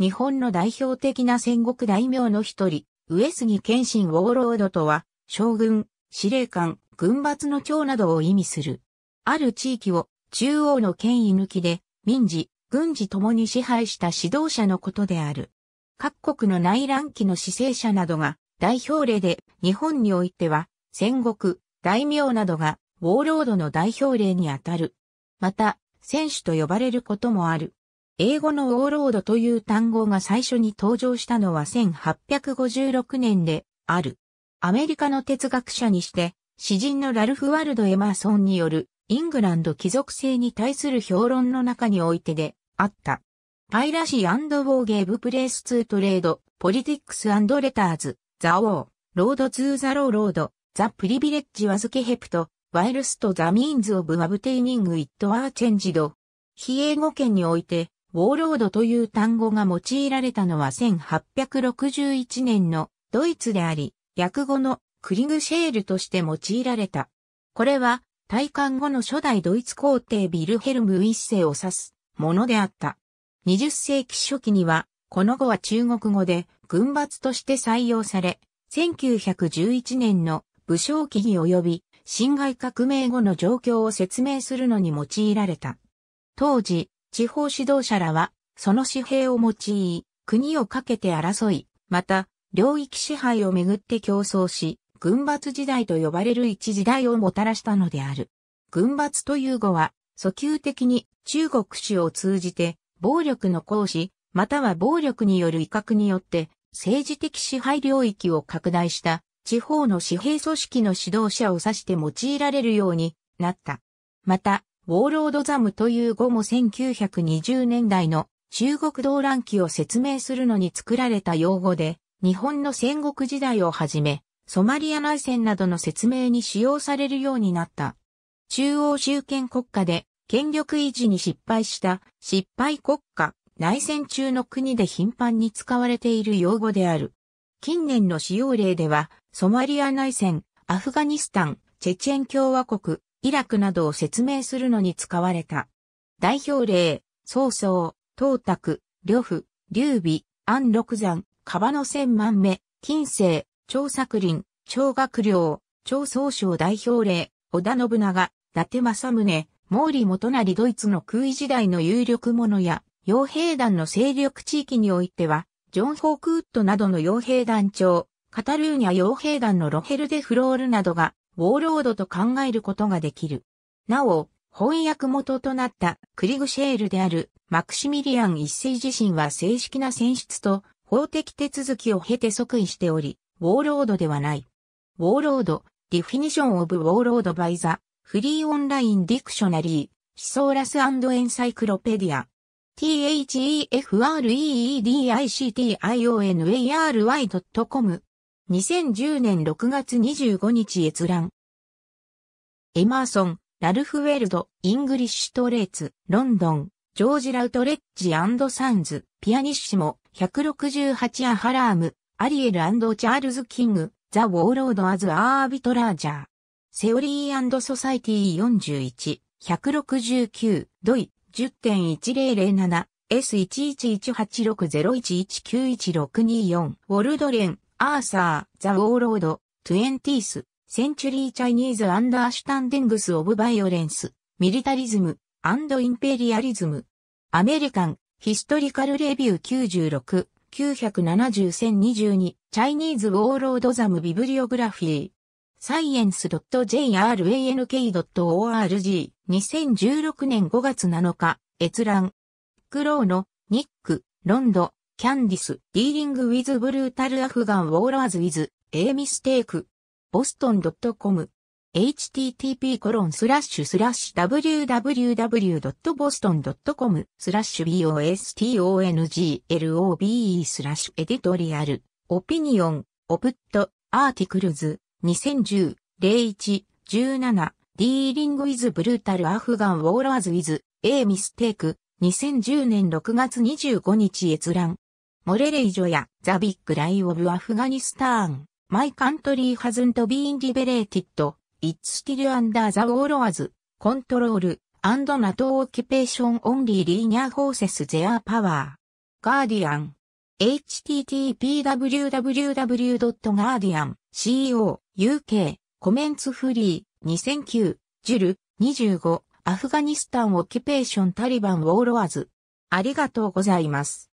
日本の代表的な戦国大名の一人、上杉謙信ウォーロードとは、将軍、司令官、軍閥の長などを意味する。ある地域を中央の権威抜きで、民事、軍事ともに支配した指導者のことである。各国の内乱期の死生者などが代表例で、日本においては、戦国、大名などが、ウォーロードの代表例にあたる。また、選手と呼ばれることもある。英語のオーロードという単語が最初に登場したのは1856年である。アメリカの哲学者にして、詩人のラルフ・ワルド・エマーソンによるイングランド貴族性に対する評論の中においてであった。パイラシーウォーゲーブプレイスツートレード、ポリティックスレターズ、ザ・ウォー、ロード・ツー・ザ・ロー・ロード、ザ・プリビレッジ・ワズ・ケヘプト、ワイルスト・ザ・ミーンズ・オブ・アブテイニング・イット・アー・チェンジド。非英語圏において、ウォーロードという単語が用いられたのは1861年のドイツであり、略語のクリグシェールとして用いられた。これは、大官後の初代ドイツ皇帝ビルヘルム一世を指すものであった。20世紀初期には、この語は中国語で軍閥として採用され、1911年の武将期義及び辛亥革命後の状況を説明するのに用いられた。当時、地方指導者らは、その紙幣を用い、国をかけて争い、また、領域支配をめぐって競争し、軍閥時代と呼ばれる一時代をもたらしたのである。軍閥という語は、訴求的に中国史を通じて、暴力の行使、または暴力による威嚇によって、政治的支配領域を拡大した、地方の紙幣組織の指導者を指して用いられるようになった。また、ウォーロードザムという語も1920年代の中国動乱期を説明するのに作られた用語で、日本の戦国時代をはじめ、ソマリア内戦などの説明に使用されるようになった。中央集権国家で権力維持に失敗した失敗国家、内戦中の国で頻繁に使われている用語である。近年の使用例では、ソマリア内戦、アフガニスタン、チェチェン共和国、イラクなどを説明するのに使われた。代表例、曹操、東卓、呂布、劉備、安禄山、川野千万目、金星、張作林、張学良、張総省代表例、織田信長、伊達政宗、毛利元就ドイツの空位時代の有力者や、傭兵団の勢力地域においては、ジョン・ホークウッドなどの傭兵団長、カタルーニャ傭兵団のロヘル・デ・フロールなどがウォーロードと考えることができる。なお、翻訳元となったクリグシェールであるマクシミリアン一世自身は正式な選出と法的手続きを経て即位しており、ウォーロードではない。ウォーロード、ディフィニション・オブ・ウォーロード・バイザ、フリー・オンライン・ディクショナリー、シソーラス・エンサイクロペディア。t h e f r e e d i c t i o n a r y c o m 2010年6月25日閲覧。エマーソン、ラルフ・ウェルド、イングリッシュ・トレーツ、ロンドン、ジョージ・ラウトレッジサンズ、ピアニッシモ、168アハラーム、アリエルチャールズ・キング、ザ・ウォーロード・アズ・アービトラージャー。セオリーソサイティ41、169、ドイ、10.1007。S11186011919624、ウォルドレン、アーサー、ザ・ウォーロード、トゥエンティース、センチュリー・チャイニーズ・アンダーシュタンディングス・オブ・バイオレンス、ミリタリズム、アンド・インペリアリズム、アメリカン、ヒストリカル・レビュー96、970-1022、チャイニーズ・ウォーロード・ザム・ビブリオグラフィー。サイエンス .jrank.org、2016年5月7日、閲覧。クローの、ニック、ロンド、キャンディス、ディーリング・ウィズ・ブルータル・アフガン・ウォーラーズ・ウィズ、エイ・ミステーク、ボストン .com、http コロンスラッシュスラッシュ www.boston.com スラッシュ b o s t o n g l o b e スラッシュエディトリアル、オピニオン、オプット、アーティクルズ、2010、01、17、ディーリング・ウィズ・ブルータル・アフガン・ウォーラーズ・ウィズ、エイ・ミステーク、2010年6月25日閲覧。モレレイジョやザビッグライオブアフガニスターン、マイカントリーハズントビーンリベレーティッド、イッツティルアンダーザウォーロアズ、コントロール、アンドナトオキュペーションオンリーリーニャーホーセスゼアパワー。ガーディアン。http://www.guardian.co.uk コメンツフリー2009ジュル25アフガニスタンオキュペーションタリバンウォーロアズ。ありがとうございます。